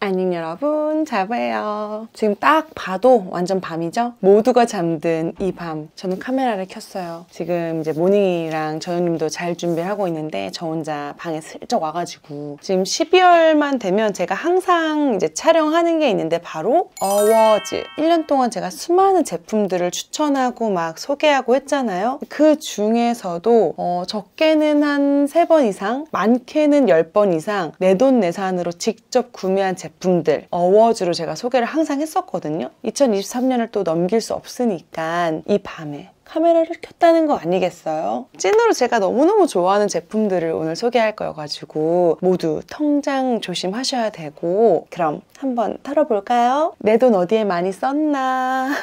안녕 여러분 잘 봐요 지금 딱 봐도 완전 밤이죠? 모두가 잠든 이밤 저는 카메라를 켰어요 지금 이제 모닝이랑 저현님도 잘 준비를 하고 있는데 저 혼자 방에 슬쩍 와가지고 지금 12월만 되면 제가 항상 이제 촬영하는 게 있는데 바로 어워즈 1년 동안 제가 수많은 제품들을 추천하고 막 소개하고 했잖아요 그 중에서도 어, 적게는 한 3번 이상 많게는 10번 이상 내 돈내산으로 직접 구매한 제품 제품들 어워즈로 제가 소개를 항상 했었거든요. 2023년을 또 넘길 수 없으니까 이 밤에 카메라를 켰다는 거 아니겠어요? 찐으로 제가 너무너무 좋아하는 제품들을 오늘 소개할 거여가지고 모두 통장 조심하셔야 되고 그럼 한번 털어볼까요? 내 돈 어디에 많이 썼나?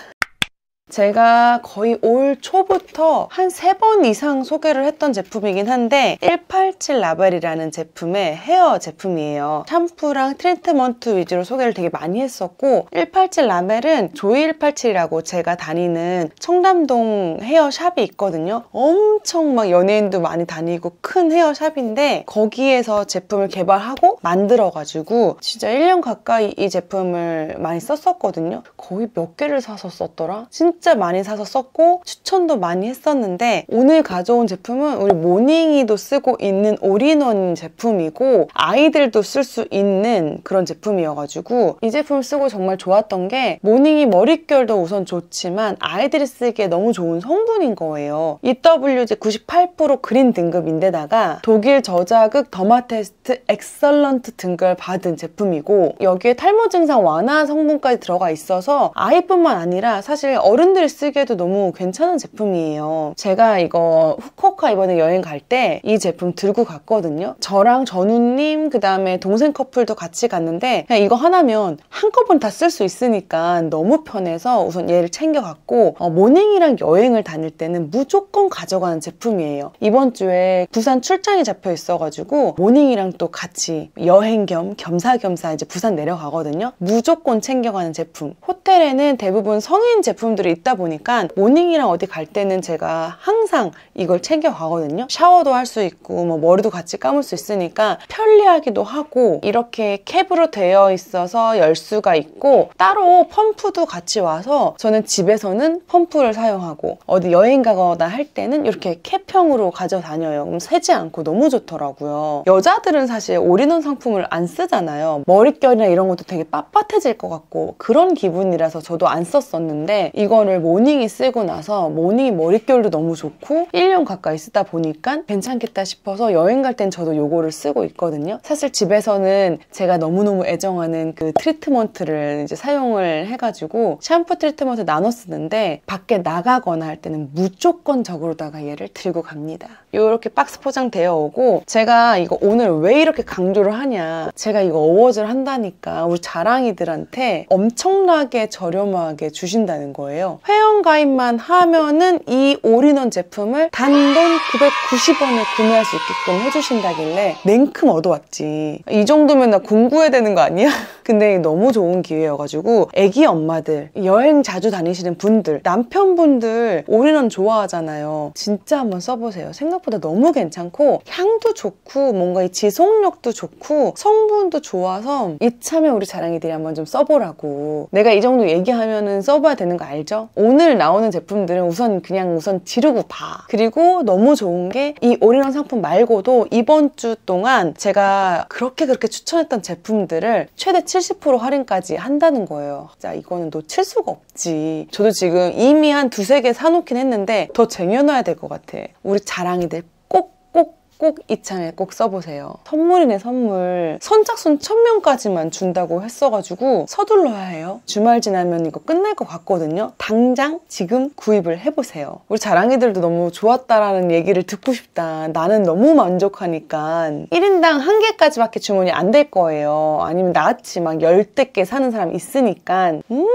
제가 거의 올 초부터 한 세 번 이상 소개를 했던 제품이긴 한데 187 라벨이라는 제품의 헤어 제품이에요. 샴푸랑 트리트먼트 위주로 소개를 되게 많이 했었고 187 라벨은 조이187이라고 제가 다니는 청담동 헤어샵이 있거든요. 엄청 막 연예인도 많이 다니고 큰 헤어샵인데 거기에서 제품을 개발하고 만들어가지고 진짜 1년 가까이 이 제품을 많이 썼었거든요. 거의 몇 개를 사서 썼더라? 진 진짜 많이 사서 썼고 추천도 많이 했었는데 오늘 가져온 제품은 우리 모닝이도 쓰고 있는 올인원 제품이고 아이들도 쓸 수 있는 그런 제품이어가지고 이 제품 쓰고 정말 좋았던 게 모닝이 머릿결도 우선 좋지만 아이들이 쓰기에 너무 좋은 성분인 거예요. EWG 98% 그린 등급인데다가 독일 저자극 더마 테스트 엑설런트 등급을 받은 제품이고 여기에 탈모 증상 완화 성분까지 들어가 있어서 아이뿐만 아니라 사실 어른 어른들 쓰기에도 너무 괜찮은 제품이에요. 제가 이거 후쿠오카 이번에 여행 갈 때 이 제품 들고 갔거든요. 저랑 전우님 그다음에 동생 커플도 같이 갔는데 그냥 이거 하나면 한꺼번에 다 쓸 수 있으니까 너무 편해서 우선 얘를 챙겨갔고 어, 모닝이랑 여행을 다닐 때는 무조건 가져가는 제품이에요. 이번 주에 부산 출장이 잡혀 있어가지고 모닝이랑 또 같이 여행 겸 겸사겸사 이제 부산 내려가거든요. 무조건 챙겨가는 제품. 호텔에는 대부분 성인 제품들이 있다 보니까 모닝이랑 어디 갈 때는 제가 항상 이걸 챙겨 가거든요. 샤워도 할 수 있고 뭐 머리도 같이 감을 수 있으니까 편리하기도 하고 이렇게 캡으로 되어 있어서 열수가 있고 따로 펌프도 같이 와서 저는 집에서는 펌프를 사용하고 어디 여행 가거나 할 때는 이렇게 캡형으로 가져다녀요. 그럼 새지 않고 너무 좋더라고요. 여자들은 사실 올인원 상품을 안 쓰잖아요. 머릿결이나 이런 것도 되게 빳빳해질 것 같고 그런 기분이라서 저도 안 썼었는데 이거 이거를 모닝이 쓰고 나서 모닝이 머릿결도 너무 좋고 1년 가까이 쓰다 보니까 괜찮겠다 싶어서 여행 갈 땐 저도 이거를 쓰고 있거든요. 사실 집에서는 제가 너무너무 애정하는 그 트리트먼트를 이제 사용을 해가지고 샴푸 트리트먼트 나눠 쓰는데 밖에 나가거나 할 때는 무조건적으로다가 얘를 들고 갑니다. 이렇게 박스 포장되어 오고 제가 이거 오늘 왜 이렇게 강조를 하냐 제가 이거 어워즈를 한다니까 우리 자랑이들한테 엄청나게 저렴하게 주신다는 거예요. 회원가입만 하면은 이 올인원 제품을 단돈 990원에 구매할 수 있게끔 해주신다길래 냉큼 얻어왔지. 이 정도면 나 공부해야 되는 거 아니야? 근데 너무 좋은 기회여가지고 애기 엄마들, 여행 자주 다니시는 분들, 남편분들 올인원 좋아하잖아요. 진짜 한번 써보세요. 생각보다 너무 괜찮고 향도 좋고 뭔가 이 지속력도 좋고 성분도 좋아서 이참에 우리 자랑이들이 한번 좀 써보라고 내가 이 정도 얘기하면은 써봐야 되는 거 알죠? 오늘 나오는 제품들은 우선 그냥 우선 지르고 봐. 그리고 너무 좋은 게 이 올인원 상품 말고도 이번 주 동안 제가 그렇게 그렇게 추천했던 제품들을 최대 70% 할인까지 한다는 거예요. 자, 이거는 놓칠 수가 없지. 저도 지금 이미 한 두세 개 사놓긴 했는데 더 쟁여놔야 될 것 같아. 우리 자랑이 될 꼭이 창에 꼭 써보세요. 선물이네 선물. 선착순 1000명까지만 준다고 했어가지고 서둘러야 해요. 주말 지나면 이거 끝날 것 같거든요. 당장 지금 구입을 해보세요. 우리 자랑이들도 너무 좋았다라는 얘기를 듣고 싶다. 나는 너무 만족하니까 1인당 한 개까지밖에 주문이 안 될 거예요. 아니면 나같이 막 열댓 개 사는 사람 있으니까 음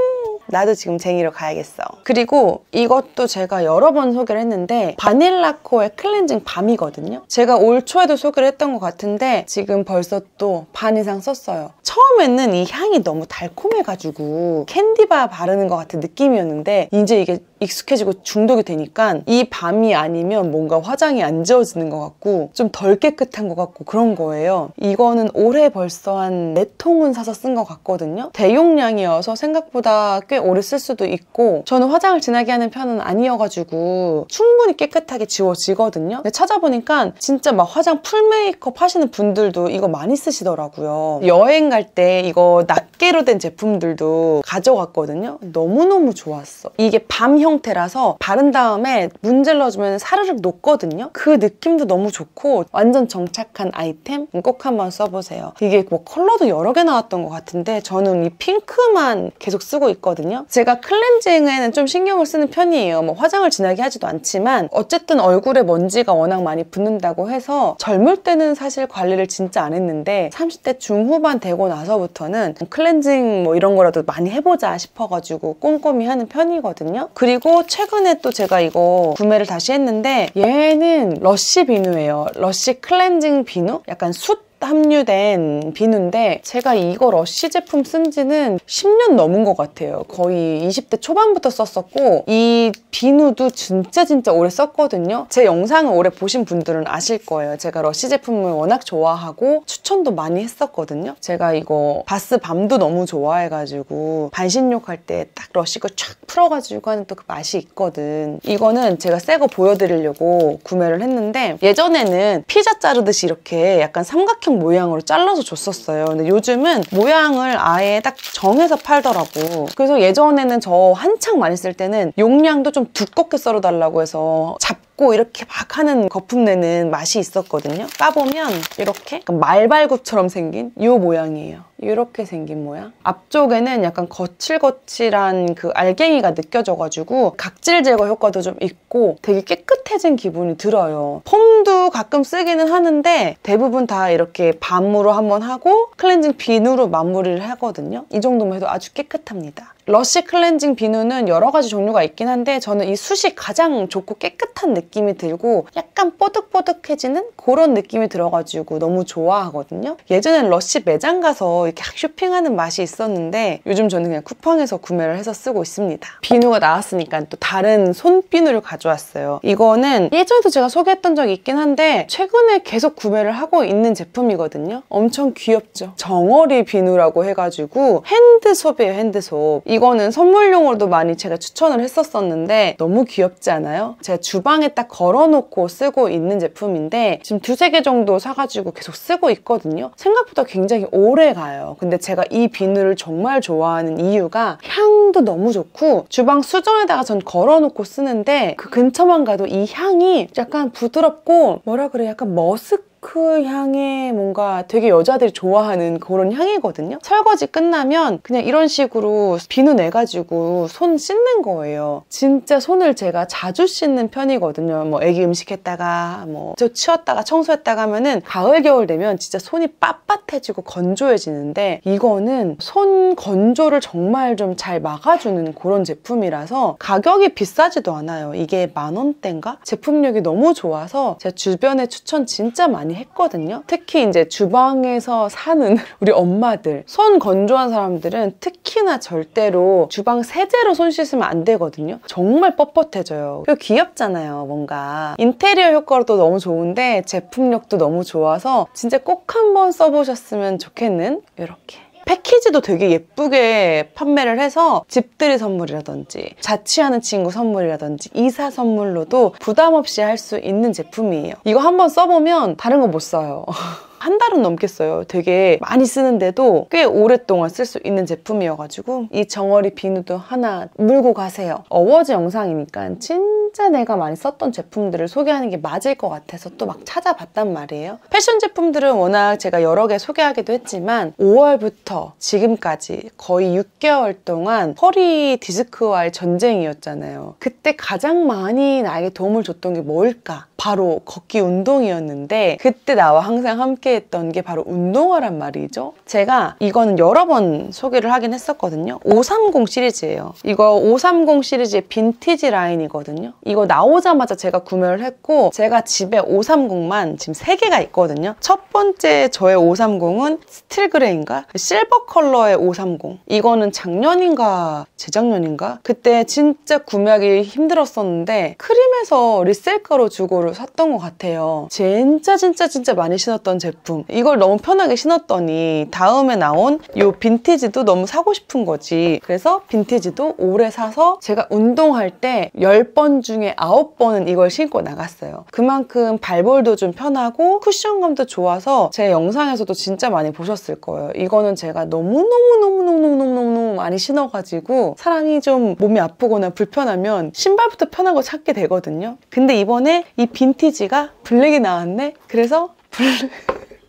나도 지금 쟁이로 가야겠어. 그리고 이것도 제가 여러 번 소개를 했는데 바닐라코의 클렌징 밤이거든요. 제가 제가 올 초에도 소개를 했던 것 같은데 지금 벌써 또 반 이상 썼어요. 처음에는 이 향이 너무 달콤해가지고 캔디바 바르는 것 같은 느낌이었는데 이제 이게 익숙해지고 중독이 되니까 이 밤이 아니면 뭔가 화장이 안 지워지는 것 같고 좀 덜 깨끗한 것 같고 그런 거예요. 이거는 올해 벌써 한 네통은 사서 쓴 것 같거든요. 대용량이어서 생각보다 꽤 오래 쓸 수도 있고 저는 화장을 진하게 하는 편은 아니어가지고 충분히 깨끗하게 지워지거든요. 근데 찾아보니까 진짜 막 화장 풀 메이크업 하시는 분들도 이거 많이 쓰시더라고요. 여행 갈 때 이거 낱개로 된 제품들도 가져갔거든요. 너무너무 좋았어. 이게 밤형 형태라서 바른 다음에 문질러주면 사르륵 녹거든요. 그 느낌도 너무 좋고 완전 정착한 아이템 꼭 한번 써보세요. 이게 뭐 컬러도 여러 개 나왔던 것 같은데 저는 이 핑크만 계속 쓰고 있거든요. 제가 클렌징에는 좀 신경을 쓰는 편이에요. 뭐 화장을 진하게 하지도 않지만 어쨌든 얼굴에 먼지가 워낙 많이 붙는다고 해서 젊을 때는 사실 관리를 진짜 안 했는데 30대 중후반 되고 나서부터는 클렌징 뭐 이런 거라도 많이 해보자 싶어가지고 꼼꼼히 하는 편이거든요. 그리고 그리고 최근에 또 제가 이거 구매를 다시 했는데 얘는 러쉬 비누예요. 러쉬 클렌징 비누? 약간 숯 함유된 비누인데 제가 이거 러쉬 제품 쓴 지는 10년 넘은 것 같아요. 거의 20대 초반부터 썼었고 이 비누도 진짜 진짜 오래 썼거든요. 제 영상을 오래 보신 분들은 아실 거예요. 제가 러쉬 제품을 워낙 좋아하고 추천도 많이 했었거든요. 제가 이거 바스 밤도 너무 좋아해가지고 반신욕 할 때 딱 러쉬 거촥 풀어가지고 하는 또 그 맛이 있거든. 이거는 제가 새 거 보여드리려고 구매를 했는데 예전에는 피자 자르듯이 이렇게 약간 삼각형 똑같 모양으로 잘라서 줬었어요. 근데 요즘은 모양을 아예 딱 정해서 팔더라고. 그래서 예전에는 저 한창 많이 쓸 때는 용량도 좀 두껍게 썰어달라고 해서 잡 볶고 이렇게 막 하는 거품 내는 맛이 있었거든요. 까보면 이렇게 말발굽처럼 생긴 이 모양이에요. 이렇게 생긴 모양. 앞쪽에는 약간 거칠거칠한 그 알갱이가 느껴져가지고 각질 제거 효과도 좀 있고 되게 깨끗해진 기분이 들어요. 폼도 가끔 쓰기는 하는데 대부분 다 이렇게 밤으로 한번 하고 클렌징 비누로 마무리를 하거든요. 이 정도만 해도 아주 깨끗합니다. 러쉬 클렌징 비누는 여러 가지 종류가 있긴 한데 저는 이 숱이 가장 좋고 깨끗한 느낌이 들고 약간 뽀득뽀득해지는 그런 느낌이 들어가지고 너무 좋아하거든요. 예전엔 러쉬 매장 가서 이렇게 쇼핑하는 맛이 있었는데 요즘 저는 그냥 쿠팡에서 구매를 해서 쓰고 있습니다. 비누가 나왔으니까 또 다른 손비누를 가져왔어요. 이거는 예전에도 제가 소개했던 적이 있긴 한데 최근에 계속 구매를 하고 있는 제품이거든요. 엄청 귀엽죠? 정어리 비누라고 해가지고 핸드솝이에요, 핸드솝. 이거는 선물용으로도 많이 제가 추천을 했었었는데 너무 귀엽지 않아요? 제가 주방에 딱 걸어놓고 쓰고 있는 제품인데 지금 두세 개 정도 사가지고 계속 쓰고 있거든요. 생각보다 굉장히 오래 가요. 근데 제가 이 비누를 정말 좋아하는 이유가 향도 너무 좋고 주방 수전에다가 전 걸어놓고 쓰는데 그 근처만 가도 이 향이 약간 부드럽고 뭐라 그래 약간 머스크 오크 그 향에 뭔가 되게 여자들이 좋아하는 그런 향이거든요. 설거지 끝나면 그냥 이런 식으로 비누 내가지고 손 씻는 거예요. 진짜 손을 제가 자주 씻는 편이거든요. 뭐 애기 음식 했다가 뭐 치웠다가 청소했다가 하면은 가을 겨울 되면 진짜 손이 빳빳해지고 건조해지는데 이거는 손 건조를 정말 좀 잘 막아주는 그런 제품이라서 가격이 비싸지도 않아요. 이게 만 원대인가? 제품력이 너무 좋아서 제가 주변에 추천 진짜 많이 많이 했거든요. 특히 이제 주방에서 사는 우리 엄마들, 손 건조한 사람들은 특히나 절대로 주방 세제로 손 씻으면 안 되거든요. 정말 뻣뻣해져요. 그 귀엽잖아요, 뭔가. 인테리어 효과도 로 너무 좋은데 제품력도 너무 좋아서 진짜 꼭 한번 써보셨으면 좋겠는 이렇게 패키지도 되게 예쁘게 판매를 해서 집들이 선물이라든지 자취하는 친구 선물이라든지 이사 선물로도 부담 없이 할 수 있는 제품이에요. 이거 한번 써보면 다른 거 못 써요. 한 달은 넘겠어요. 되게 많이 쓰는데도 꽤 오랫동안 쓸 수 있는 제품이어가지고 이 정어리 비누도 하나 물고 가세요. 어워즈 영상이니까 진짜 내가 많이 썼던 제품들을 소개하는 게 맞을 것 같아서 또 막 찾아봤단 말이에요. 패션 제품들은 워낙 제가 여러 개 소개하기도 했지만 5월부터 지금까지 거의 6개월 동안 허리 디스크와의 전쟁이었잖아요. 그때 가장 많이 나에게 도움을 줬던 게 뭘까? 바로 걷기 운동이었는데 그때 나와 항상 함께 소개했던 게 바로 운동화란 말이죠. 제가 이거는 여러 번 소개를 하긴 했었거든요. 530 시리즈예요. 이거 530 시리즈의 빈티지 라인이거든요. 이거 나오자마자 제가 구매를 했고 제가 집에 530만 지금 3개가 있거든요. 첫 번째 저의 530은 스틸 그레인가? 실버 컬러의 530. 이거는 작년인가 재작년인가? 그때 진짜 구매하기 힘들었었는데 크림에서 리셀가로 주고를 샀던 것 같아요. 진짜 진짜 진짜 많이 신었던 제품 제품 이걸 너무 편하게 신었더니 다음에 나온 요 빈티지도 너무 사고 싶은 거지 그래서 빈티지도 오래 사서 제가 운동할 때 10번 중에 9번은 이걸 신고 나갔어요 그만큼 발볼도 좀 편하고 쿠션감도 좋아서 제 영상에서도 진짜 많이 보셨을 거예요 이거는 제가 너무너무너무너무너무너무 많이 신어가지고 사람이 좀 몸이 아프거나 불편하면 신발부터 편한 거 찾게 되거든요 근데 이번에 이 빈티지가 블랙이 나왔네 그래서 不 是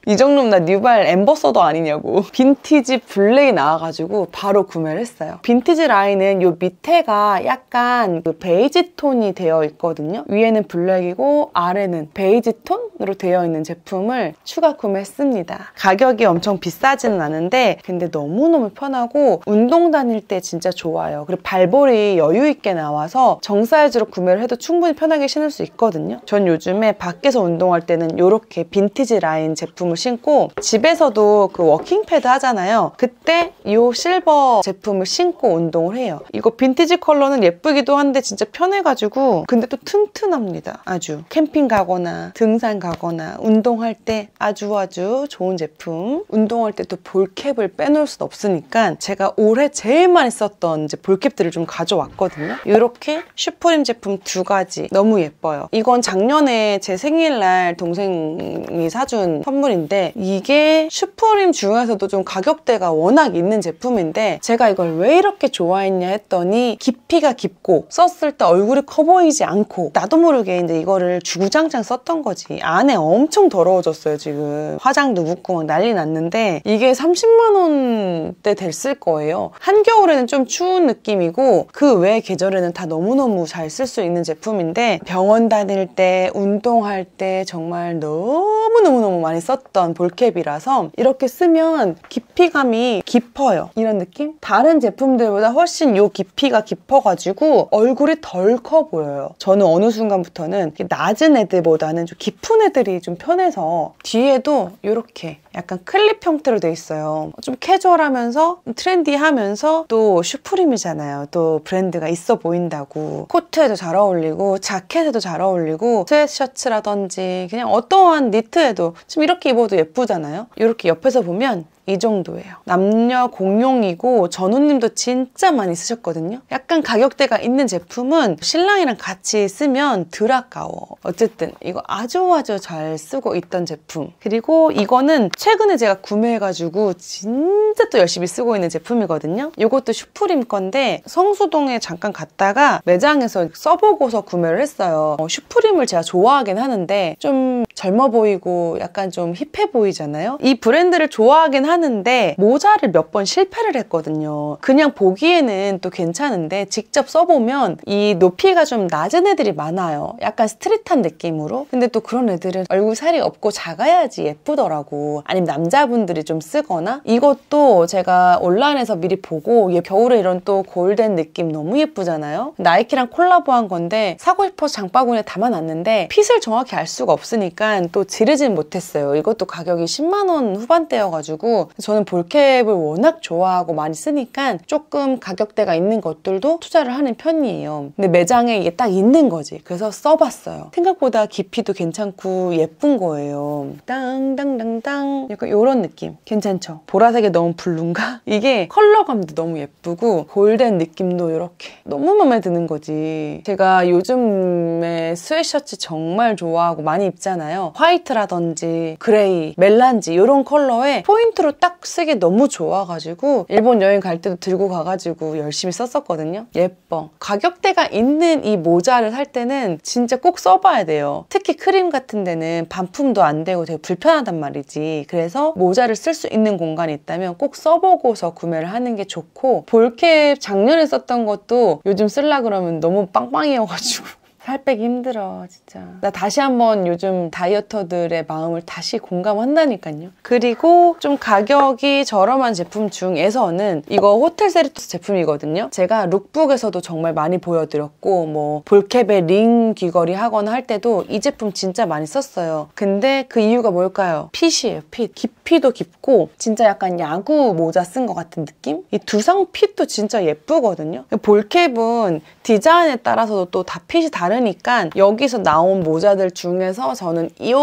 이 정도면 나 뉴발 엠버서더 아니냐고 빈티지 블랙이 나와가지고 바로 구매를 했어요 빈티지 라인은 요 밑에가 약간 그 베이지 톤이 되어 있거든요 위에는 블랙이고 아래는 베이지 톤으로 되어 있는 제품을 추가 구매했습니다 가격이 엄청 비싸지는 않은데 근데 너무너무 편하고 운동 다닐 때 진짜 좋아요 그리고 발볼이 여유 있게 나와서 정 사이즈로 구매를 해도 충분히 편하게 신을 수 있거든요 전 요즘에 밖에서 운동할 때는 이렇게 빈티지 라인 제품 제품을 신고 집에서도 그 워킹 패드 하잖아요. 그때 이 실버 제품을 신고 운동을 해요. 이거 빈티지 컬러는 예쁘기도 한데 진짜 편해가지고 근데 또 튼튼합니다. 아주 캠핑 가거나 등산 가거나 운동할 때 아주 아주 좋은 제품. 운동할 때 또 볼캡을 빼놓을 수 없으니까 제가 올해 제일 많이 썼던 이제 볼캡들을 좀 가져왔거든요. 이렇게 슈프림 제품 두 가지 너무 예뻐요. 이건 작년에 제 생일날 동생이 사준 선물인데 있는데 이게 슈프림 중에서도 좀 가격대가 워낙 있는 제품인데 제가 이걸 왜 이렇게 좋아했냐 했더니 깊이가 깊고 썼을 때 얼굴이 커 보이지 않고 나도 모르게 이제 이거를 주구장창 썼던 거지 안에 엄청 더러워졌어요 지금 화장도 묻고 막 난리 났는데 이게 30만 원대 됐을 거예요 한겨울에는 좀 추운 느낌이고 그 외 계절에는 다 너무너무 잘 쓸 수 있는 제품인데 병원 다닐 때 운동할 때 정말 너무너무너무 많이 썼던 없던 볼캡이라서 이렇게 쓰면 깊이감이 깊어요. 이런 느낌? 다른 제품들보다 훨씬 요 깊이가 깊어가지고 얼굴이 덜 커 보여요. 저는 어느 순간부터는 낮은 애들보다는 좀 깊은 애들이 좀 편해서 뒤에도 이렇게 약간 클립 형태로 돼 있어요. 좀 캐주얼하면서 트렌디하면서 또 슈프림이잖아요. 또 브랜드가 있어 보인다고 코트에도 잘 어울리고 자켓에도 잘 어울리고 스웨트셔츠라든지 그냥 어떠한 니트에도 지금 이렇게 입어도 예쁘잖아요. 이렇게 옆에서 보면 이 정도예요. 남녀 공용이고 전우님도 진짜 많이 쓰셨거든요. 약간 가격대가 있는 제품은 신랑이랑 같이 쓰면 덜 아까워. 어쨌든 이거 아주 아주 잘 쓰고 있던 제품. 그리고 이거는 최근에 제가 구매해가지고 진짜 또 열심히 쓰고 있는 제품이거든요. 이것도 슈프림 건데 성수동에 잠깐 갔다가 매장에서 써보고서 구매를 했어요. 어, 슈프림을 제가 좋아하긴 하는데 좀 젊어 보이고 약간 좀 힙해 보이잖아요. 이 브랜드를 좋아하긴 하는 데 하는데 모자를 몇 번 실패를 했거든요. 그냥 보기에는 또 괜찮은데 직접 써보면 이 높이가 좀 낮은 애들이 많아요. 약간 스트릿한 느낌으로. 근데 또 그런 애들은 얼굴 살이 없고 작아야지 예쁘더라고. 아니면 남자분들이 좀 쓰거나 이것도 제가 온라인에서 미리 보고 겨울에 이런 또 골덴 느낌 너무 예쁘잖아요. 나이키랑 콜라보한 건데 사고 싶어서 장바구니에 담아놨는데 핏을 정확히 알 수가 없으니까 또 지르진 못했어요. 이것도 가격이 10만 원 후반대여가지고 저는 볼캡을 워낙 좋아하고 많이 쓰니까 조금 가격대가 있는 것들도 투자를 하는 편이에요. 근데 매장에 이게 딱 있는 거지. 그래서 써봤어요. 생각보다 깊이도 괜찮고 예쁜 거예요. 땅땅땅땅 약간 이런 느낌. 괜찮죠? 보라색에 너무 블룬가? 이게 컬러감도 너무 예쁘고 골덴 느낌도 이렇게 너무 마음에 드는 거지. 제가 요즘에 스웨셔츠 정말 좋아하고 많이 입잖아요. 화이트라든지 그레이, 멜란지 이런 컬러에 포인트로 실제딱 쓰기 너무 좋아가지고 일본 여행 갈 때도 들고 가가지고 열심히 썼었거든요. 예뻐. 가격대가 있는 이 모자를 살 때는 진짜 꼭 써봐야 돼요. 특히 크림 같은 데는 반품도 안 되고 되게 불편하단 말이지. 그래서 모자를 쓸 수 있는 공간이 있다면 꼭 써보고서 구매를 하는 게 좋고 볼캡 작년에 썼던 것도 요즘 쓸라 그러면 너무 빵빵해어가지고 살 빼기 힘들어 진짜 나 다시 한번 요즘 다이어터들의 마음을 다시 공감한다니까요 그리고 좀 가격이 저렴한 제품 중에서는 이거 호텔 세리토스 제품이거든요 제가 룩북에서도 정말 많이 보여드렸고 뭐 볼캡에 링 귀걸이 하거나 할 때도 이 제품 진짜 많이 썼어요 근데 그 이유가 뭘까요? 핏이에요 핏 깊이도 깊고 진짜 약간 야구 모자 쓴 것 같은 느낌? 이 두상 핏도 진짜 예쁘거든요 볼캡은 디자인에 따라서도 또 다 핏이 다른 다르니까 여기서 나온 모자들 중에서 저는 이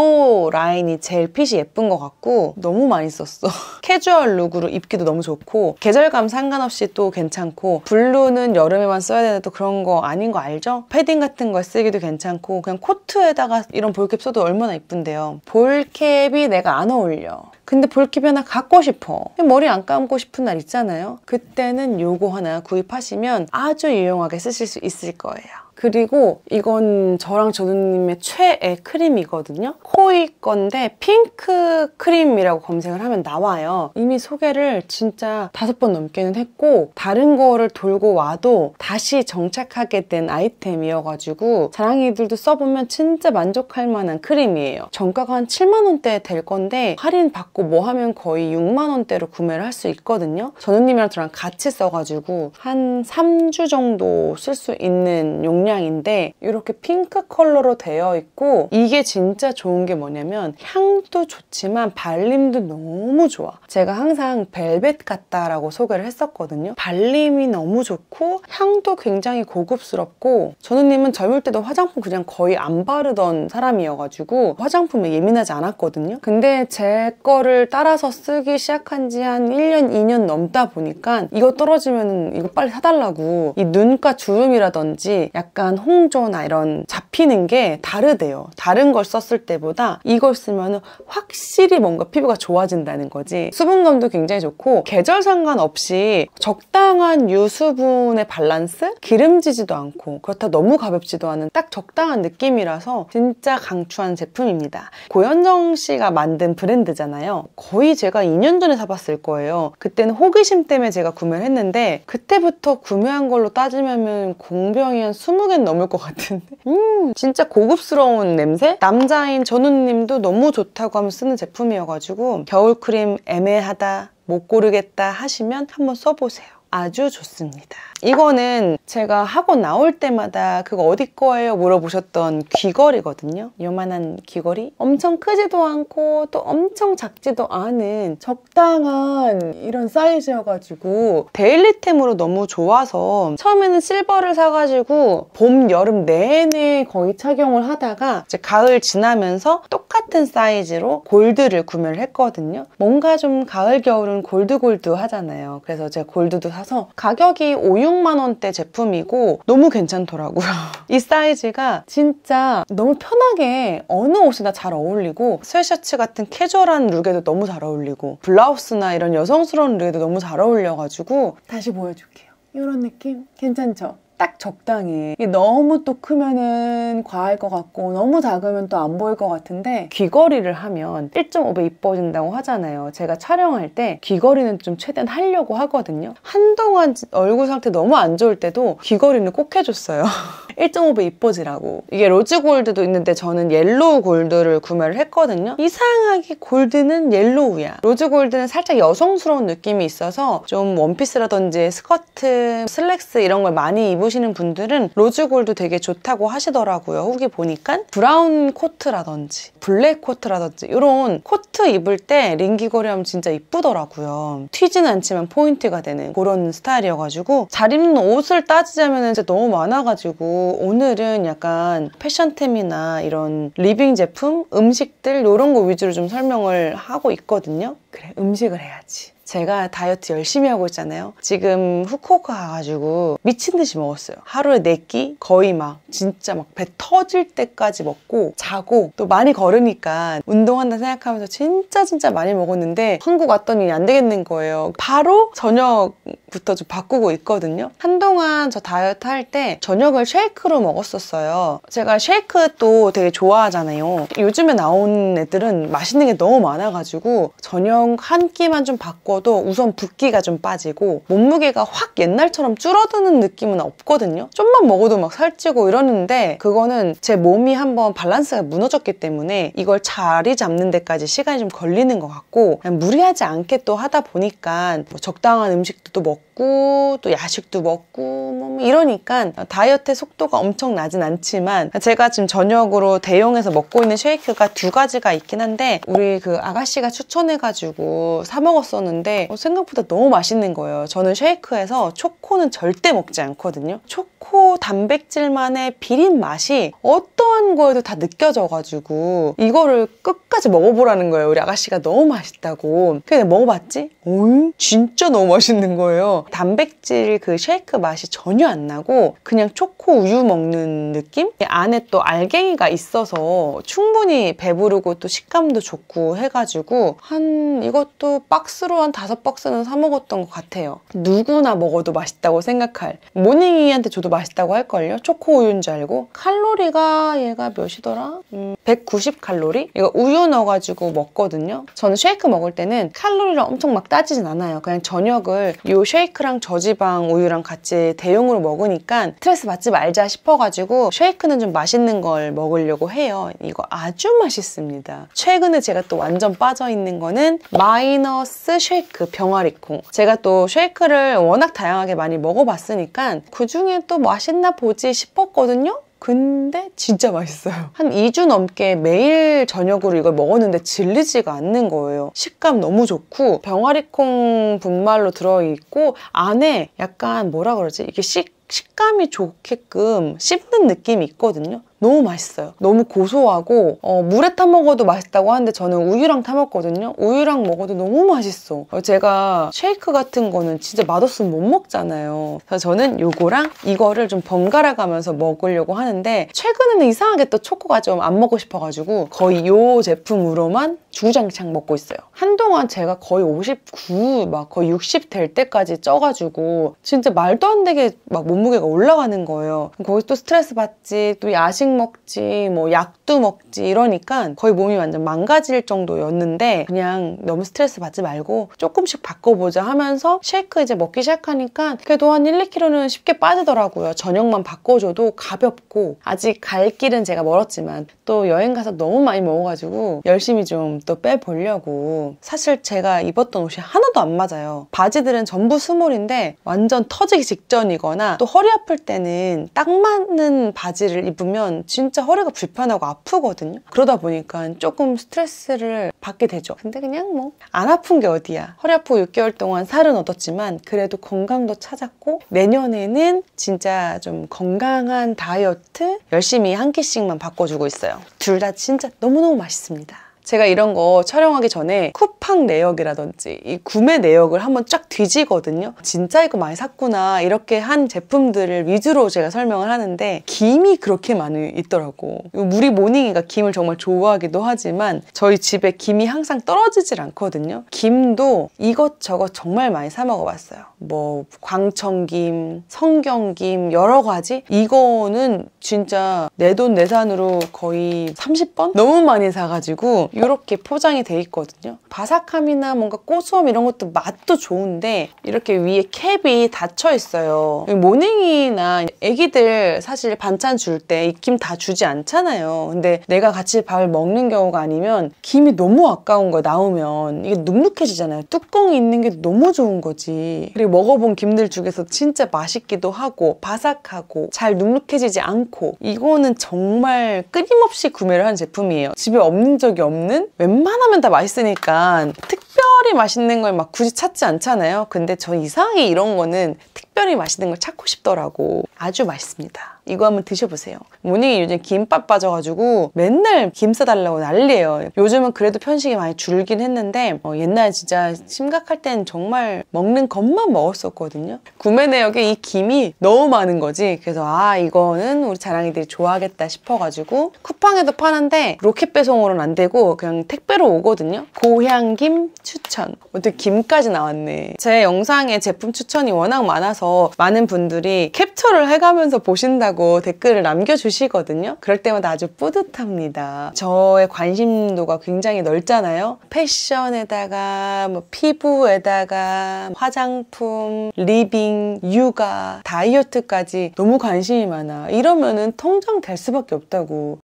라인이 제일 핏이 예쁜 것 같고 너무 많이 썼어. 캐주얼 룩으로 입기도 너무 좋고 계절감 상관없이 또 괜찮고 블루는 여름에만 써야 되는데 또 그런 거 아닌 거 알죠? 패딩 같은 걸 쓰기도 괜찮고 그냥 코트에다가 이런 볼캡 써도 얼마나 예쁜데요 볼캡이 내가 안 어울려. 근데 볼캡 하나 갖고 싶어. 머리 안 감고 싶은 날 있잖아요. 그때는 요거 하나 구입하시면 아주 유용하게 쓰실 수 있을 거예요. 그리고 이건 저랑 저누님의 최애 크림이거든요. 코이 건데 핑크 크림이라고 검색을 하면 나와요. 이미 소개를 진짜 다섯 번 넘게는 했고 다른 거를 돌고 와도 다시 정착하게 된 아이템이어가지고 자랑이들도 써보면 진짜 만족할 만한 크림이에요. 정가가 한 7만 원대 될 건데 할인 받고 뭐 하면 거의 6만 원대로 구매를 할 수 있거든요. 전우님이랑 저랑 같이 써가지고 한 3주 정도 쓸 수 있는 용량 모양인데 이렇게 핑크 컬러로 되어 있고 이게 진짜 좋은 게 뭐냐면 향도 좋지만 발림도 너무 좋아. 제가 항상 벨벳 같다라고 소개를 했었거든요. 발림이 너무 좋고 향도 굉장히 고급스럽고 저우님은 젊을 때도 화장품 그냥 거의 안 바르던 사람이어가지고 화장품에 예민하지 않았거든요. 근데 제 거를 따라서 쓰기 시작한 지 한 1년, 2년 넘다 보니까 이거 떨어지면 이거 빨리 사달라고 이 눈가 주름이라든지 약간 약간 홍조나 이런 잡히는 게 다르대요. 다른 걸 썼을 때보다 이걸 쓰면 확실히 뭔가 피부가 좋아진다는 거지. 수분감도 굉장히 좋고 계절 상관없이 적당한 유수분의 밸런스? 기름지지도 않고 그렇다 너무 가볍지도 않은 딱 적당한 느낌이라서 진짜 강추한 제품입니다. 고현정 씨가 만든 브랜드잖아요. 거의 제가 2년 전에 사봤을 거예요. 그때는 호기심 때문에 제가 구매를 했는데 그때부터 구매한 걸로 따지면 공병이 한1 0개 넘을 것 같은데 음 진짜 고급스러운 냄새? 남자인 전우님도 너무 좋다고 하면 쓰는 제품이어가지고 겨울크림 애매하다 못 고르겠다 하시면 한번 써보세요 아주 좋습니다. 이거는 제가 하고 나올 때마다 그거 어디 거예요? 물어보셨던 귀걸이거든요. 요만한 귀걸이? 엄청 크지도 않고 또 엄청 작지도 않은 적당한 이런 사이즈여가지고 데일리템으로 너무 좋아서 처음에는 실버를 사가지고 봄, 여름 내내 거의 착용을 하다가 이제 가을 지나면서 똑같은 사이즈로 골드를 구매를 했거든요. 뭔가 좀 가을, 겨울은 골드골드 골드 하잖아요. 그래서 제가 골드도 사서 가격이 5, 6만 원대 제품이고 너무 괜찮더라고요. 이 사이즈가 진짜 너무 편하게 어느 옷이나 잘 어울리고 스웨셔츠 같은 캐주얼한 룩에도 너무 잘 어울리고 블라우스나 이런 여성스러운 룩에도 너무 잘 어울려가지고 다시 보여줄게요. 이런 느낌? 괜찮죠? 딱 적당히 이게 너무 또 크면은 과할 것 같고 너무 작으면 또 안 보일 것 같은데 귀걸이를 하면 1.5배 이뻐진다고 하잖아요 제가 촬영할 때 귀걸이는 좀 최대한 하려고 하거든요 한동안 얼굴 상태 너무 안 좋을 때도 귀걸이는 꼭 해줬어요 1.5배 이뻐지라고 이게 로즈 골드도 있는데 저는 옐로우 골드를 구매를 했거든요 이상하게 골드는 옐로우야 로즈 골드는 살짝 여성스러운 느낌이 있어서 좀 원피스라든지 스커트, 슬랙스 이런 걸 많이 입으시는 분들은 로즈 골드 되게 좋다고 하시더라고요 후기 보니까 브라운 코트라든지 블랙 코트라든지 이런 코트 입을 때링기걸이 하면 진짜 이쁘더라고요 튀진 않지만 포인트가 되는 그런 스타일이어가지고 잘 입는 옷을 따지자면 진짜 너무 많아가지고 오늘은 약간 패션템이나 이런 리빙 제품, 음식들 이런 거 위주로 좀 설명을 하고 있거든요. 그래, 음식을 해야지. 제가 다이어트 열심히 하고 있잖아요 지금 후쿠오카 가가지고 미친 듯이 먹었어요 하루에 4끼 거의 막 진짜 막 배 터질 때까지 먹고 자고 또 많이 걸으니까 운동한다 생각하면서 진짜 진짜 많이 먹었는데 한국 왔더니 안 되겠는 거예요 바로 저녁부터 좀 바꾸고 있거든요 한동안 저 다이어트 할 때 저녁을 쉐이크로 먹었었어요 제가 쉐이크 또 되게 좋아하잖아요 요즘에 나온 애들은 맛있는 게 너무 많아가지고 저녁 한 끼만 좀 바꿔 먹어도 우선 붓기가 좀 빠지고 몸무게가 확 옛날처럼 줄어드는 느낌은 없거든요. 좀만 먹어도 막 살찌고 이러는데 그거는 제 몸이 한번 밸런스가 무너졌기 때문에 이걸 자리 잡는 데까지 시간이 좀 걸리는 것 같고 무리하지 않게 또 하다 보니까 뭐 적당한 음식도 또 먹고 또 야식도 먹고 뭐, 뭐 이러니까 다이어트 속도가 엄청 나진 않지만 제가 지금 저녁으로 대용해서 먹고 있는 쉐이크가 두 가지가 있긴 한데 우리 그 아가씨가 추천해가지고 사 먹었었는데 먹었는데 어, 생각보다 너무 맛있는 거예요. 저는 쉐이크에서 초코는 절대 먹지 않거든요. 초코 단백질만의 비린 맛이 어떠한 거에도 다 느껴져가지고 이거를 끝까지 먹어보라는 거예요. 우리 아가씨가 너무 맛있다고. 그냥 먹어봤지? 오, 진짜 너무 맛있는 거예요. 단백질 그 쉐이크 맛이 전혀 안 나고 그냥 초코 우유 먹는 느낌? 안에 또 알갱이가 있어서 충분히 배부르고 또 식감도 좋고 해가지고 한 이것도 박스로 한 다섯 박스는 사 먹었던 것 같아요. 누구나 먹어도 맛있다고 생각할 모닝이한테 줘도 맛있다고 할걸요? 초코 우유인 줄 알고 칼로리가 얘가 몇이더라? 음, 190칼로리? 이거 우유 넣어가지고 먹거든요. 저는 쉐이크 먹을 때는 칼로리를 엄청 막 따지진 않아요. 그냥 저녁을 이 쉐이크랑 저지방 우유랑 같이 대용으로 먹으니까 스트레스 받지 말자 싶어가지고 쉐이크는 좀 맛있는 걸 먹으려고 해요. 이거 아주 맛있습니다. 최근에 제가 또 완전 빠져있는 거는 마이너스 쉐이크 그 병아리콩. 제가 또 쉐이크를 워낙 다양하게 많이 먹어봤으니까 그중에 또 맛있나 보지 싶었거든요? 근데 진짜 맛있어요. 한 2주 넘게 매일 저녁으로 이걸 먹었는데 질리지가 않는 거예요. 식감 너무 좋고 병아리콩 분말로 들어있고 안에 약간 뭐라 그러지? 이게 식 식감이 좋게끔 씹는 느낌이 있거든요. 너무 맛있어요. 너무 고소하고 어, 물에 타 먹어도 맛있다고 하는데 저는 우유랑 타 먹거든요. 우유랑 먹어도 너무 맛있어. 어, 제가 쉐이크 같은 거는 진짜 맛없으면 못 먹잖아요. 그래서 저는 요거랑 이거를 좀 번갈아 가면서 먹으려고 하는데 최근에는 이상하게 또 초코가 좀 안 먹고 싶어가지고 거의 요 제품으로만 주구장창 먹고 있어요. 한동안 제가 거의 59, 막 거의 60 될 때까지 쪄가지고 진짜 말도 안 되게 막 몸무게가 올라가는 거예요. 거기서 또 스트레스 받지, 또 야식 먹지, 뭐 약도 먹지 이러니까 거의 몸이 완전 망가질 정도였는데 그냥 너무 스트레스 받지 말고 조금씩 바꿔보자 하면서 쉐이크 이제 먹기 시작하니까 그래도 한 1, 2kg는 쉽게 빠지더라고요. 저녁만 바꿔줘도 가볍고 아직 갈 길은 제가 멀었지만 또 여행 가서 너무 많이 먹어가지고 열심히 좀또 빼보려고 사실 제가 입었던 옷이 하나도 안 맞아요. 바지들은 전부 스몰인데 완전 터지기 직전이거나 또 허리 아플 때는 딱 맞는 바지를 입으면 진짜 허리가 불편하고 아프거든요. 그러다 보니까 조금 스트레스를 받게 되죠. 근데 그냥 뭐 안 아픈 게 어디야. 허리 아프고 6개월 동안 살은 얻었지만 그래도 건강도 찾았고 내년에는 진짜 좀 건강한 다이어트 열심히 한 끼씩만 바꿔주고 있어요. 둘 다 진짜 너무너무 맛있습니다. 제가 이런 거 촬영하기 전에 쿠팡 내역이라든지 이 구매 내역을 한번 쫙 뒤지거든요. 진짜 이거 많이 샀구나 이렇게 한 제품들을 위주로 제가 설명을 하는데 김이 그렇게 많이 있더라고. 우리 모닝이가 김을 정말 좋아하기도 하지만 저희 집에 김이 항상 떨어지질 않거든요. 김도 이것저것 정말 많이 사 먹어봤어요. 뭐 광청김, 성경김 여러 가지 이거는 진짜 내 돈 내산으로 거의 30번? 너무 많이 사가지고 이렇게 포장이 돼 있거든요. 바삭함이나 뭔가 고소함 이런 것도 맛도 좋은데 이렇게 위에 캡이 닫혀 있어요. 모닝이나 애기들 사실 반찬 줄때 입김 다 주지 않잖아요. 근데 내가 같이 밥을 먹는 경우가 아니면 김이 너무 아까운 거 나오면 이게 눅눅해지잖아요. 뚜껑이 있는 게 너무 좋은 거지. 그리고 먹어본 김들 중에서 진짜 맛있기도 하고 바삭하고 잘 눅눅해지지 않고 이거는 정말 끊임없이 구매를 한 제품이에요. 집에 없는 적이 없는 경는 웬만하면 다 맛있으니까 특별히 맛있는 걸 막 굳이 찾지 않잖아요. 근데 저 이상하게 이런 거는 특 특별히 맛있는 걸 찾고 싶더라고 아주 맛있습니다 이거 한번 드셔보세요 모닝이 요즘 김밥 빠져가지고 맨날 김 싸달라고 난리예요 요즘은 그래도 편식이 많이 줄긴 했는데 어, 옛날 진짜 심각할 땐 정말 먹는 것만 먹었었거든요 구매 내역에 이 김이 너무 많은 거지 그래서 아 이거는 우리 자랑이들이 좋아하겠다 싶어가지고 쿠팡에도 파는데 로켓 배송으로는 안 되고 그냥 택배로 오거든요 고향김 추천 어떻게 김까지 나왔네 제 영상에 제품 추천이 워낙 많아서 그서 많은 분들이 캡처를 해가면서 보신다고 댓글을 남겨주시거든요. 그럴 때마다 아주 뿌듯합니다. 저의 관심도가 굉장히 넓잖아요. 패션에다가 뭐 피부에다가 화장품, 리빙, 육아, 다이어트까지 너무 관심이 많아. 이러면은 통장 될 수밖에 없다고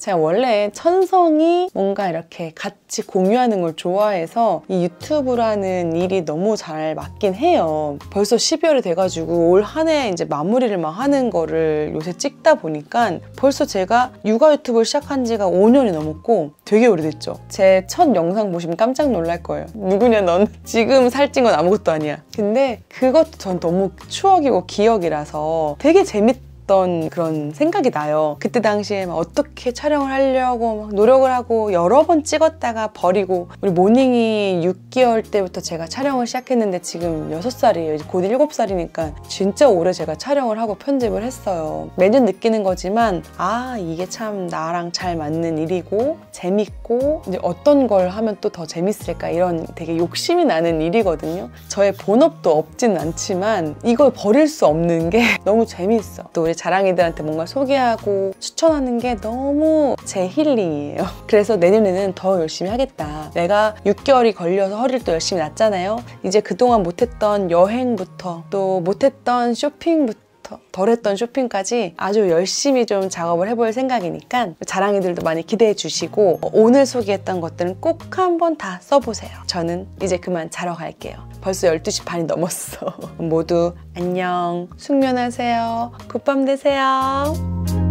제가 원래 천성이 뭔가 이렇게 같이 공유하는 걸 좋아해서 이 유튜브라는 일이 너무 잘 맞긴 해요. 벌써 12월이 돼가지고 올 한 해 이제 마무리를 막 하는 거를 요새 찍다 보니까 벌써 제가 육아 유튜브를 시작한 지가 5년이 넘었고 되게 오래됐죠. 제 첫 영상 보시면 깜짝 놀랄 거예요. 누구냐 넌 지금 살찐 건 아무것도 아니야. 근데 그것도 전 너무 추억이고 기억이라서 되게 재밌 다 있었 그런 생각이 나요. 그때 당시에 막 어떻게 촬영을 하려고 막 노력을 하고 여러 번 찍었다가 버리고 우리 모닝이 6개월 때부터 제가 촬영을 시작했는데 지금 6살이에요. 곧 7살이니까 진짜 오래 제가 촬영을 하고 편집을 했어요. 매년 느끼는 거지만 아 이게 참 나랑 잘 맞는 일이고 재밌고 이제 어떤 걸 하면 또 더 재밌을까 이런 되게 욕심이 나는 일이거든요. 저의 본업도 없진 않지만 이걸 버릴 수 없는 게 너무 재밌어. 또 우리 자랑이들한테 뭔가 소개하고 추천하는 게 너무 제 힐링이에요. 그래서 내년에는 더 열심히 하겠다. 내가 6개월이 걸려서 허리를 또 열심히 났잖아요. 이제 그동안 못했던 여행부터 또 못했던 쇼핑부터 덜했던 쇼핑까지 아주 열심히 좀 작업을 해볼 생각이니까 자랑이들도 많이 기대해 주시고 오늘 소개했던 것들은 꼭 한번 다 써보세요. 저는 이제 그만 자러 갈게요. 벌써 12시 반이 넘었어. 모두 안녕, 숙면하세요, 굿밤 되세요.